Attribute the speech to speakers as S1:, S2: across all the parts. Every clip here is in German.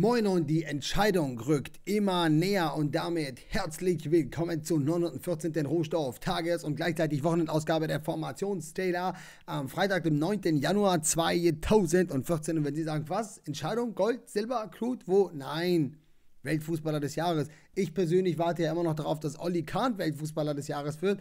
S1: Moin und die Entscheidung rückt immer näher und damit herzlich willkommen zur 914. Rohstoff Tages- und gleichzeitig Wochenendausgabe der Formationsdata am Freitag, dem 9. Januar 2014. Und wenn Sie sagen, was? Entscheidung? Gold? Silber? Crude? Wo? Nein. Weltfußballer des Jahres. Ich persönlich warte ja immer noch darauf, dass Olli Kahn Weltfußballer des Jahres wird.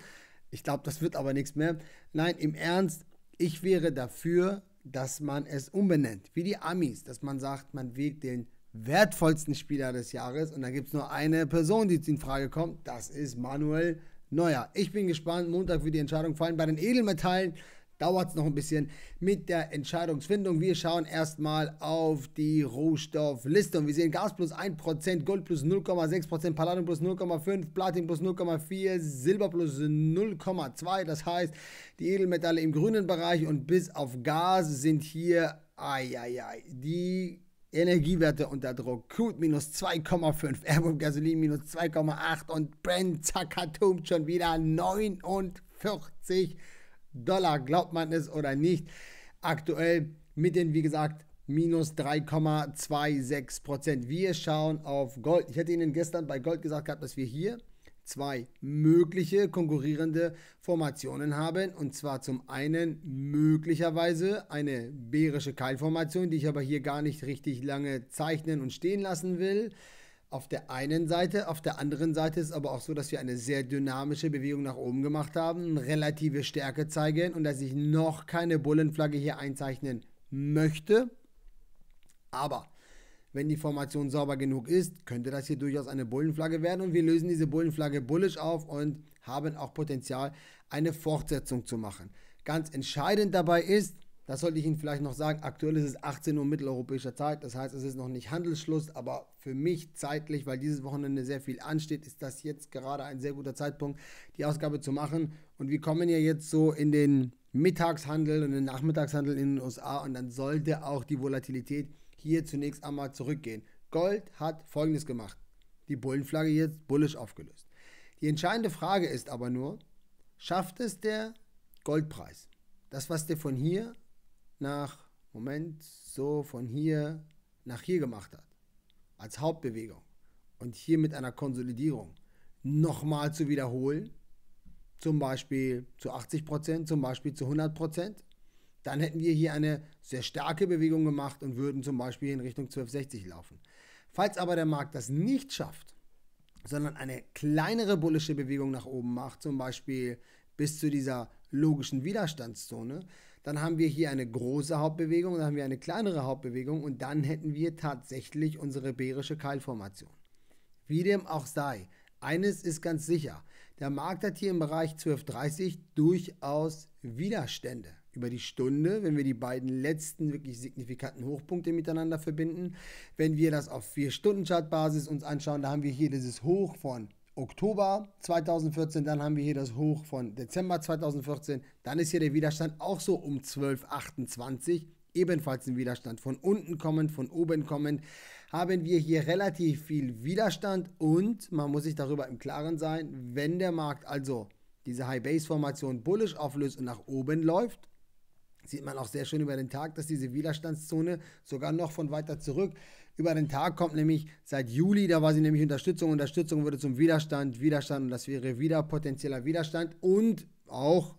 S1: Ich glaube, das wird aber nichts mehr. Nein, im Ernst, ich wäre dafür, dass man es umbenennt, wie die Amis, dass man sagt, man wählt den wertvollsten Spieler des Jahres. Und da gibt es nur eine Person, die in Frage kommt. Das ist Manuel Neuer. Ich bin gespannt. Montag wird die Entscheidung fallen. Bei den Edelmetallen dauert es noch ein bisschen mit der Entscheidungsfindung. Wir schauen erstmal auf die Rohstoffliste und wir sehen Gas plus 1%, Gold plus 0,6%, Palladium plus 0,5%, Platin plus 0,4%, Silber plus 0,2%. Das heißt, die Edelmetalle im grünen Bereich und bis auf Gas sind hier, ai, ai, ai, die Energiewerte unter Druck. Crude minus 2,5, Airboom Gasolin minus 2,8 und Brent Zakatum schon wieder 49 Dollar. Glaubt man es oder nicht? Aktuell mit den, wie gesagt, minus 3,26 Prozent. Wir schauen auf Gold. Ich hätte Ihnen gestern bei Gold gesagt gehabt, dass wir hier zwei mögliche konkurrierende Formationen haben. Und zwar zum einen möglicherweise eine bärische Keilformation, die ich aber hier gar nicht richtig lange zeichnen und stehen lassen will. Auf der einen Seite, auf der anderen Seite ist aber auch so, dass wir eine sehr dynamische Bewegung nach oben gemacht haben, relative Stärke zeigen und dass ich noch keine Bullenflagge hier einzeichnen möchte. Aber wenn die Formation sauber genug ist, könnte das hier durchaus eine Bullenflagge werden und wir lösen diese Bullenflagge bullisch auf und haben auch Potenzial, eine Fortsetzung zu machen. Ganz entscheidend dabei ist, das sollte ich Ihnen vielleicht noch sagen, aktuell ist es 18 Uhr mitteleuropäischer Zeit, das heißt, es ist noch nicht Handelsschluss, aber für mich zeitlich, weil dieses Wochenende sehr viel ansteht, ist das jetzt gerade ein sehr guter Zeitpunkt, die Ausgabe zu machen. Und wir kommen ja jetzt so in den Mittagshandel und den Nachmittagshandel in den USA und dann sollte auch die Volatilität hier zunächst einmal zurückgehen. Gold hat Folgendes gemacht. Die Bullenflagge jetzt bullisch aufgelöst. Die entscheidende Frage ist aber nur, schafft es der Goldpreis? Das, was der von hier nach, Moment, so von hier nach hier gemacht hat, als Hauptbewegung und hier mit einer Konsolidierung nochmal zu wiederholen, zum Beispiel zu 80%, zum Beispiel zu 100%, dann hätten wir hier eine sehr starke Bewegung gemacht und würden zum Beispiel in Richtung 1260 laufen. Falls aber der Markt das nicht schafft, sondern eine kleinere bullische Bewegung nach oben macht, zum Beispiel bis zu dieser logischen Widerstandszone, dann haben wir hier eine große Hauptbewegung, dann haben wir eine kleinere Hauptbewegung und dann hätten wir tatsächlich unsere bärische Keilformation. Wie dem auch sei, eines ist ganz sicher, der Markt hat hier im Bereich 1230 durchaus Widerstände über die Stunde, wenn wir die beiden letzten wirklich signifikanten Hochpunkte miteinander verbinden. Wenn wir das auf 4 Stunden chart basis uns anschauen, da haben wir hier dieses Hoch von Oktober 2014, dann haben wir hier das Hoch von Dezember 2014, dann ist hier der Widerstand auch so um 1228 ebenfalls ein Widerstand. Von unten kommend, von oben kommend, haben wir hier relativ viel Widerstand und man muss sich darüber im Klaren sein, wenn der Markt also diese High-Base-Formation bullisch auflöst und nach oben läuft, sieht man auch sehr schön über den Tag, dass diese Widerstandszone sogar noch von weiter zurück über den Tag kommt, nämlich seit Juli, da war sie nämlich Unterstützung, Unterstützung wurde zum Widerstand, Widerstand und das wäre wieder potenzieller Widerstand und auch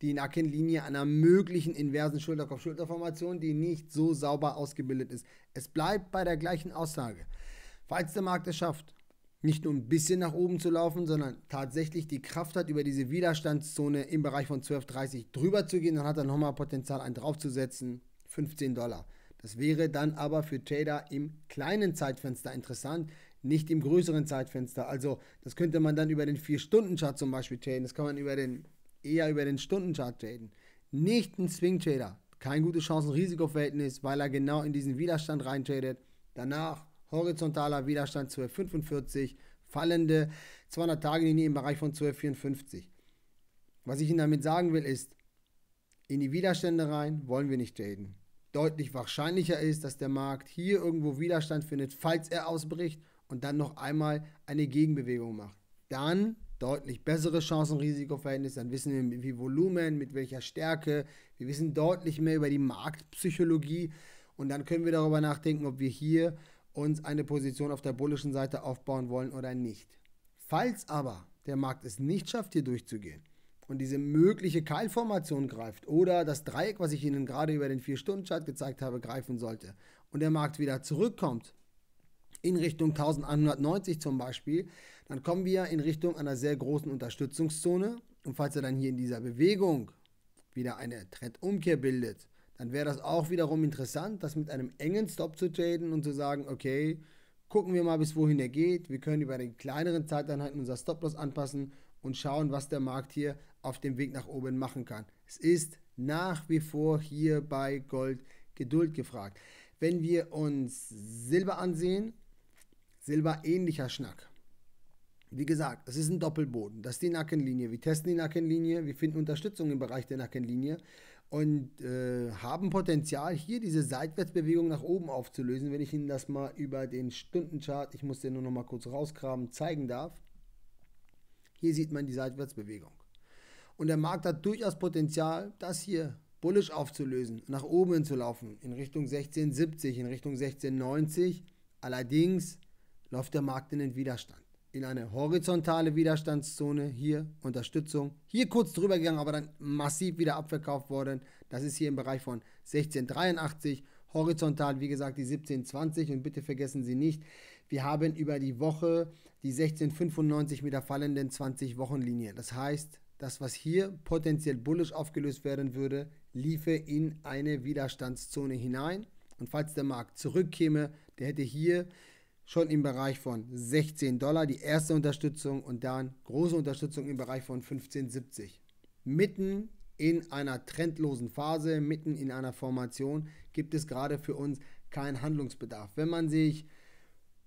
S1: die Nackenlinie einer möglichen inversen Schulterkopf-Schulterformation, die nicht so sauber ausgebildet ist. Es bleibt bei der gleichen Aussage. Falls der Markt es schafft, nicht nur ein bisschen nach oben zu laufen, sondern tatsächlich die Kraft hat, über diese Widerstandszone im Bereich von 12,30 drüber zu gehen, dann hat er nochmal Potenzial, einen draufzusetzen, 15 Dollar. Das wäre dann aber für Trader im kleinen Zeitfenster interessant, nicht im größeren Zeitfenster. Also das könnte man dann über den 4-Stunden-Chart zum Beispiel traden, das kann man über den, eher über den Stunden-Chart traden. Nicht ein Swing-Trader, kein gutes Chancen-Risikoverhältnis, weil er genau in diesen Widerstand reintradet. Danach horizontaler Widerstand 1245, fallende 200 Tage Linie im Bereich von 1254. Was ich Ihnen damit sagen will, ist, in die Widerstände rein wollen wir nicht traden. Deutlich wahrscheinlicher ist, dass der Markt hier irgendwo Widerstand findet, falls er ausbricht und dann noch einmal eine Gegenbewegung macht. Dann deutlich bessere Chancen-Risikoverhältnis, dann wissen wir wie Volumen, mit welcher Stärke, wir wissen deutlich mehr über die Marktpsychologie und dann können wir darüber nachdenken, ob wir hier uns eine Position auf der bullischen Seite aufbauen wollen oder nicht. Falls aber der Markt es nicht schafft, hier durchzugehen und diese mögliche Keilformation greift oder das Dreieck, was ich Ihnen gerade über den 4-Stunden-Chart gezeigt habe, greifen sollte und der Markt wieder zurückkommt, in Richtung 1190 zum Beispiel, dann kommen wir in Richtung einer sehr großen Unterstützungszone. Und falls er dann hier in dieser Bewegung wieder eine Trendumkehr bildet dann wäre das auch wiederum interessant, das mit einem engen Stop zu traden und zu sagen, okay, gucken wir mal, bis wohin er geht. Wir können über den kleineren Zeiteinheiten unser Stop-Loss anpassen und schauen, was der Markt hier auf dem Weg nach oben machen kann. Es ist nach wie vor hier bei Gold Geduld gefragt. Wenn wir uns Silber ansehen, Silber ähnlicher Schnack. Wie gesagt, es ist ein Doppelboden. Das ist die Nackenlinie. Wir testen die Nackenlinie. Wir finden Unterstützung im Bereich der Nackenlinie und äh, haben Potenzial, hier diese Seitwärtsbewegung nach oben aufzulösen, wenn ich Ihnen das mal über den Stundenchart, ich muss den nur noch mal kurz rausgraben, zeigen darf. Hier sieht man die Seitwärtsbewegung. Und der Markt hat durchaus Potenzial, das hier bullisch aufzulösen, nach oben zu laufen, in Richtung 16,70, in Richtung 16,90. Allerdings läuft der Markt in den Widerstand in eine horizontale Widerstandszone, hier Unterstützung, hier kurz drüber gegangen, aber dann massiv wieder abverkauft worden. Das ist hier im Bereich von 1683, horizontal wie gesagt die 1720 und bitte vergessen Sie nicht, wir haben über die Woche die 1695 mit der fallenden 20 wochen linie Das heißt, das was hier potenziell bullisch aufgelöst werden würde, liefe in eine Widerstandszone hinein und falls der Markt zurückkäme, der hätte hier schon im Bereich von 16 Dollar, die erste Unterstützung und dann große Unterstützung im Bereich von 15,70. Mitten in einer trendlosen Phase, mitten in einer Formation gibt es gerade für uns keinen Handlungsbedarf. Wenn man sich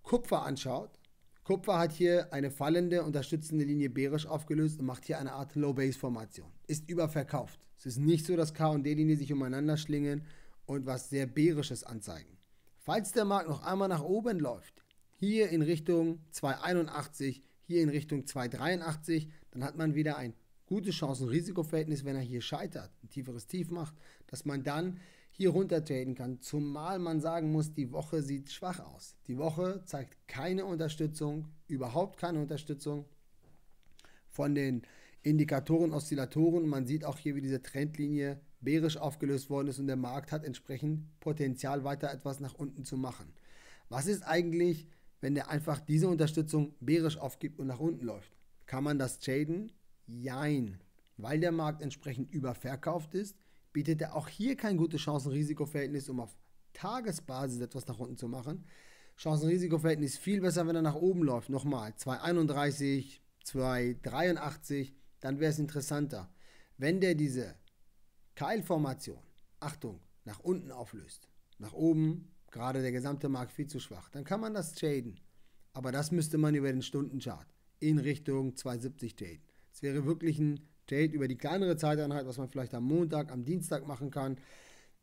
S1: Kupfer anschaut, Kupfer hat hier eine fallende, unterstützende Linie bärisch aufgelöst und macht hier eine Art Low-Base-Formation. Ist überverkauft. Es ist nicht so, dass K und D-Linie sich umeinander schlingen und was sehr bärisches anzeigen. Falls der Markt noch einmal nach oben läuft, hier in Richtung 281, hier in Richtung 283, dann hat man wieder ein gutes Chancen-Risikoverhältnis, wenn er hier scheitert, ein tieferes Tief macht, dass man dann hier runter traden kann. Zumal man sagen muss, die Woche sieht schwach aus. Die Woche zeigt keine Unterstützung, überhaupt keine Unterstützung von den Indikatoren, Oszillatoren. Man sieht auch hier, wie diese Trendlinie bärisch aufgelöst worden ist und der Markt hat entsprechend Potenzial, weiter etwas nach unten zu machen. Was ist eigentlich wenn der einfach diese Unterstützung bärisch aufgibt und nach unten läuft. Kann man das traden? Jein. Weil der Markt entsprechend überverkauft ist, bietet er auch hier kein gutes Chancen-Risiko-Verhältnis, um auf Tagesbasis etwas nach unten zu machen. Chancen-Risiko-Verhältnis viel besser, wenn er nach oben läuft. Nochmal, 231, 283, dann wäre es interessanter. Wenn der diese Keilformation, Achtung, nach unten auflöst, nach oben, gerade der gesamte Markt viel zu schwach, dann kann man das traden. Aber das müsste man über den Stundenchart in Richtung 270 traden. Es wäre wirklich ein Trade über die kleinere Zeiteinheit, was man vielleicht am Montag, am Dienstag machen kann.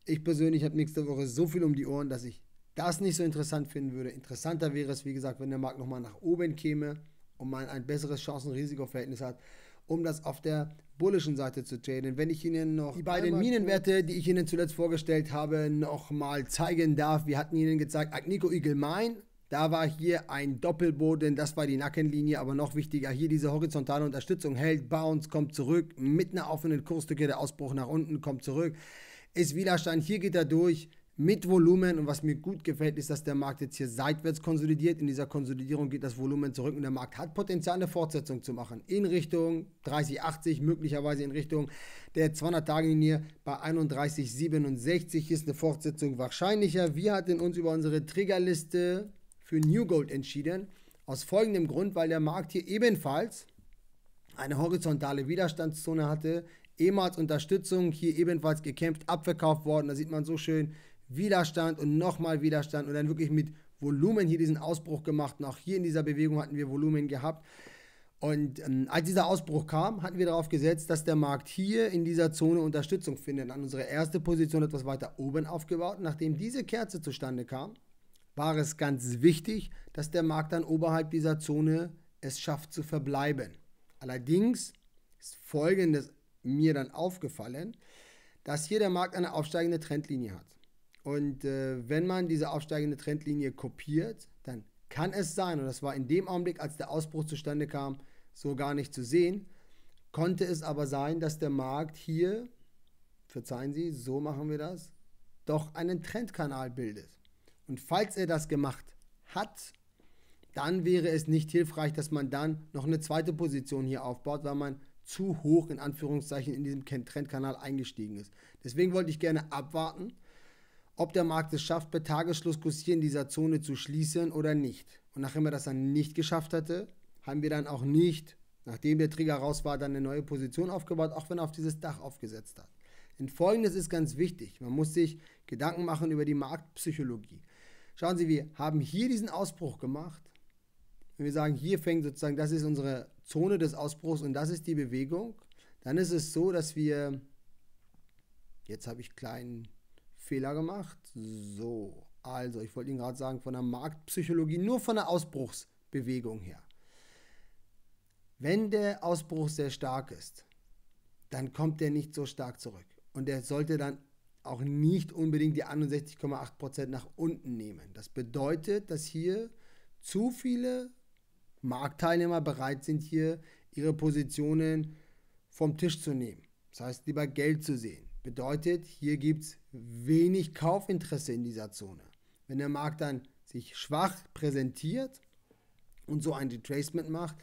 S1: Ich persönlich habe nächste Woche so viel um die Ohren, dass ich das nicht so interessant finden würde. Interessanter wäre es, wie gesagt, wenn der Markt nochmal nach oben käme und man ein besseres Chancen-Risiko-Verhältnis hat um das auf der bullischen Seite zu traden. Wenn ich Ihnen noch die beiden Minenwerte, die ich Ihnen zuletzt vorgestellt habe, nochmal zeigen darf. Wir hatten Ihnen gezeigt, Agnico Eagle Mine, da war hier ein Doppelboden, das war die Nackenlinie, aber noch wichtiger, hier diese horizontale Unterstützung hält, Bounce, kommt zurück, mit einer offenen Kursstücke, der Ausbruch nach unten, kommt zurück, ist Widerstand, hier geht er durch, mit Volumen. Und was mir gut gefällt, ist, dass der Markt jetzt hier seitwärts konsolidiert. In dieser Konsolidierung geht das Volumen zurück und der Markt hat Potenzial, eine Fortsetzung zu machen. In Richtung 30,80, möglicherweise in Richtung der 200-Tage-Linie bei 31,67 ist eine Fortsetzung wahrscheinlicher. Wir hatten uns über unsere Triggerliste für New Gold entschieden. Aus folgendem Grund, weil der Markt hier ebenfalls eine horizontale Widerstandszone hatte, ehemals Unterstützung, hier ebenfalls gekämpft, abverkauft worden. Da sieht man so schön, Widerstand und nochmal Widerstand und dann wirklich mit Volumen hier diesen Ausbruch gemacht. Und auch hier in dieser Bewegung hatten wir Volumen gehabt. Und ähm, als dieser Ausbruch kam, hatten wir darauf gesetzt, dass der Markt hier in dieser Zone Unterstützung findet. An unsere erste Position etwas weiter oben aufgebaut. Nachdem diese Kerze zustande kam, war es ganz wichtig, dass der Markt dann oberhalb dieser Zone es schafft zu verbleiben. Allerdings ist Folgendes mir dann aufgefallen, dass hier der Markt eine aufsteigende Trendlinie hat. Und äh, wenn man diese aufsteigende Trendlinie kopiert, dann kann es sein, und das war in dem Augenblick, als der Ausbruch zustande kam, so gar nicht zu sehen, konnte es aber sein, dass der Markt hier, verzeihen Sie, so machen wir das, doch einen Trendkanal bildet. Und falls er das gemacht hat, dann wäre es nicht hilfreich, dass man dann noch eine zweite Position hier aufbaut, weil man zu hoch in Anführungszeichen in diesem Trendkanal eingestiegen ist. Deswegen wollte ich gerne abwarten ob der Markt es schafft, bei Tagesschluss in dieser Zone zu schließen oder nicht. Und nachdem er das dann nicht geschafft hatte, haben wir dann auch nicht, nachdem der Trigger raus war, dann eine neue Position aufgebaut, auch wenn er auf dieses Dach aufgesetzt hat. Denn folgendes ist ganz wichtig. Man muss sich Gedanken machen über die Marktpsychologie. Schauen Sie, wir haben hier diesen Ausbruch gemacht. Wenn wir sagen, hier fängt sozusagen, das ist unsere Zone des Ausbruchs und das ist die Bewegung, dann ist es so, dass wir, jetzt habe ich kleinen Fehler gemacht. So, also ich wollte Ihnen gerade sagen, von der Marktpsychologie, nur von der Ausbruchsbewegung her. Wenn der Ausbruch sehr stark ist, dann kommt der nicht so stark zurück. Und er sollte dann auch nicht unbedingt die 61,8% nach unten nehmen. Das bedeutet, dass hier zu viele Marktteilnehmer bereit sind, hier ihre Positionen vom Tisch zu nehmen. Das heißt, lieber Geld zu sehen. Bedeutet, hier gibt es wenig Kaufinteresse in dieser Zone. Wenn der Markt dann sich schwach präsentiert und so ein Retracement macht,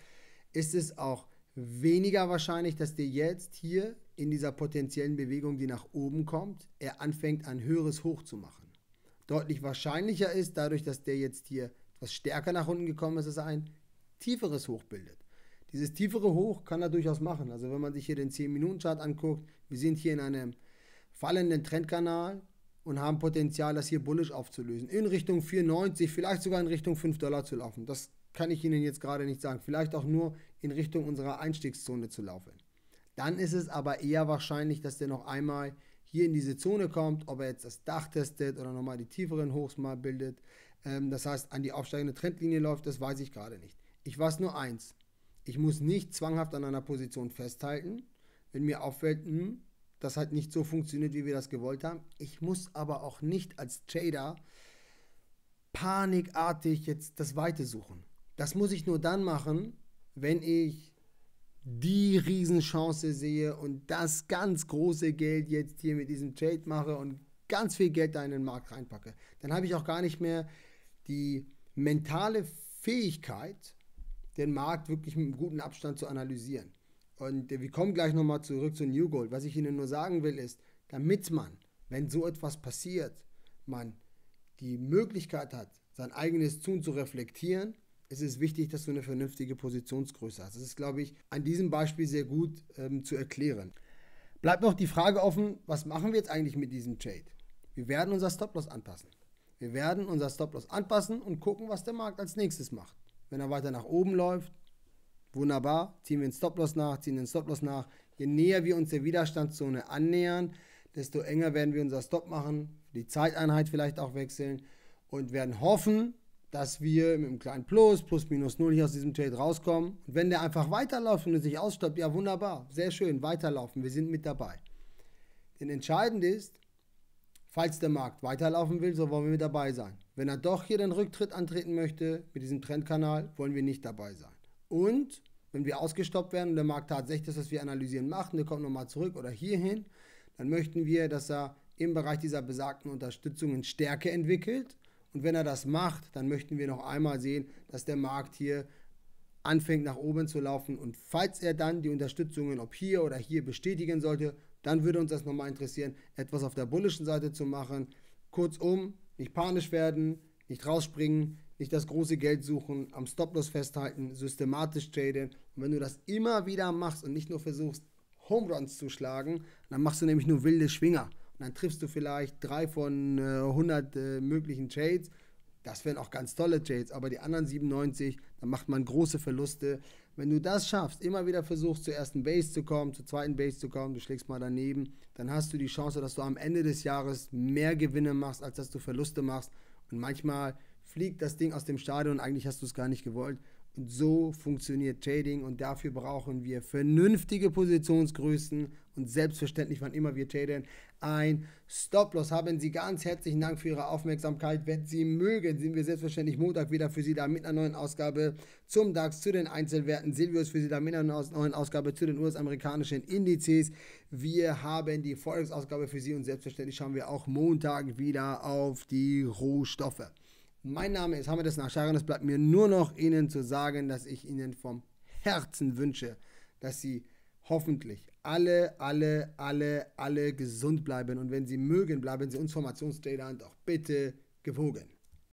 S1: ist es auch weniger wahrscheinlich, dass der jetzt hier in dieser potenziellen Bewegung, die nach oben kommt, er anfängt ein höheres Hoch zu machen. Deutlich wahrscheinlicher ist dadurch, dass der jetzt hier etwas stärker nach unten gekommen ist, dass er ein tieferes Hoch bildet. Dieses tiefere Hoch kann er durchaus machen. Also wenn man sich hier den 10-Minuten-Chart anguckt, wir sind hier in einem fallenden Trendkanal und haben Potenzial, das hier bullisch aufzulösen. In Richtung 4,90, vielleicht sogar in Richtung 5 Dollar zu laufen. Das kann ich Ihnen jetzt gerade nicht sagen. Vielleicht auch nur in Richtung unserer Einstiegszone zu laufen. Dann ist es aber eher wahrscheinlich, dass der noch einmal hier in diese Zone kommt, ob er jetzt das Dach testet oder nochmal die tieferen Hochs mal bildet. Ähm, das heißt, an die aufsteigende Trendlinie läuft, das weiß ich gerade nicht. Ich weiß nur eins. Ich muss nicht zwanghaft an einer Position festhalten, wenn mir auffällt, hm, das hat nicht so funktioniert, wie wir das gewollt haben. Ich muss aber auch nicht als Trader panikartig jetzt das Weite suchen. Das muss ich nur dann machen, wenn ich die Riesenchance sehe und das ganz große Geld jetzt hier mit diesem Trade mache und ganz viel Geld da in den Markt reinpacke. Dann habe ich auch gar nicht mehr die mentale Fähigkeit, den Markt wirklich mit einem guten Abstand zu analysieren. Und äh, wir kommen gleich nochmal zurück zu New Gold. Was ich Ihnen nur sagen will, ist, damit man, wenn so etwas passiert, man die Möglichkeit hat, sein eigenes Tun zu reflektieren, ist es wichtig, dass du eine vernünftige Positionsgröße hast. Das ist, glaube ich, an diesem Beispiel sehr gut ähm, zu erklären. Bleibt noch die Frage offen, was machen wir jetzt eigentlich mit diesem Trade? Wir werden unser Stop-Loss anpassen. Wir werden unser Stop-Loss anpassen und gucken, was der Markt als nächstes macht. Wenn er weiter nach oben läuft, Wunderbar, ziehen wir den Stop-Loss nach, ziehen den Stop-Loss nach. Je näher wir uns der Widerstandszone annähern, desto enger werden wir unser Stop machen, die Zeiteinheit vielleicht auch wechseln und werden hoffen, dass wir mit einem kleinen Plus, plus minus null hier aus diesem Trade rauskommen. Und wenn der einfach weiterläuft und er sich ausstoppt, ja wunderbar, sehr schön, weiterlaufen, wir sind mit dabei. Denn entscheidend ist, falls der Markt weiterlaufen will, so wollen wir mit dabei sein. Wenn er doch hier den Rücktritt antreten möchte mit diesem Trendkanal, wollen wir nicht dabei sein. Und wenn wir ausgestoppt werden und der Markt tatsächlich das, was wir analysieren, macht, und der kommt nochmal zurück oder hierhin, dann möchten wir, dass er im Bereich dieser besagten Unterstützungen Stärke entwickelt. Und wenn er das macht, dann möchten wir noch einmal sehen, dass der Markt hier anfängt nach oben zu laufen. Und falls er dann die Unterstützungen, ob hier oder hier, bestätigen sollte, dann würde uns das nochmal interessieren, etwas auf der bullischen Seite zu machen. Kurzum, nicht panisch werden, nicht rausspringen, nicht das große Geld suchen, am Stop-Loss festhalten, systematisch traden. Und wenn du das immer wieder machst und nicht nur versuchst, Home-Runs zu schlagen, dann machst du nämlich nur wilde Schwinger. Und dann triffst du vielleicht drei von äh, 100 äh, möglichen Trades. Das wären auch ganz tolle Trades, aber die anderen 97, dann macht man große Verluste. Wenn du das schaffst, immer wieder versuchst, zur ersten Base zu kommen, zur zweiten Base zu kommen, du schlägst mal daneben, dann hast du die Chance, dass du am Ende des Jahres mehr Gewinne machst, als dass du Verluste machst. Und manchmal fliegt das Ding aus dem Stadion, eigentlich hast du es gar nicht gewollt. Und so funktioniert Trading und dafür brauchen wir vernünftige Positionsgrößen und selbstverständlich, wann immer wir traden, ein Stop-Loss. Haben Sie ganz herzlichen Dank für Ihre Aufmerksamkeit. Wenn Sie mögen, sind wir selbstverständlich Montag wieder für Sie da mit einer neuen Ausgabe zum DAX, zu den Einzelwerten. Silvius für Sie da mit einer neuen Ausgabe zu den US-amerikanischen Indizes. Wir haben die Forex-Ausgabe für Sie und selbstverständlich schauen wir auch Montag wieder auf die Rohstoffe. Mein Name ist Hamed Nascharan. Es bleibt mir nur noch Ihnen zu sagen, dass ich Ihnen vom Herzen wünsche, dass Sie hoffentlich alle, alle, alle, alle gesund bleiben. Und wenn Sie mögen, bleiben Sie uns Formationsdata und auch bitte gewogen.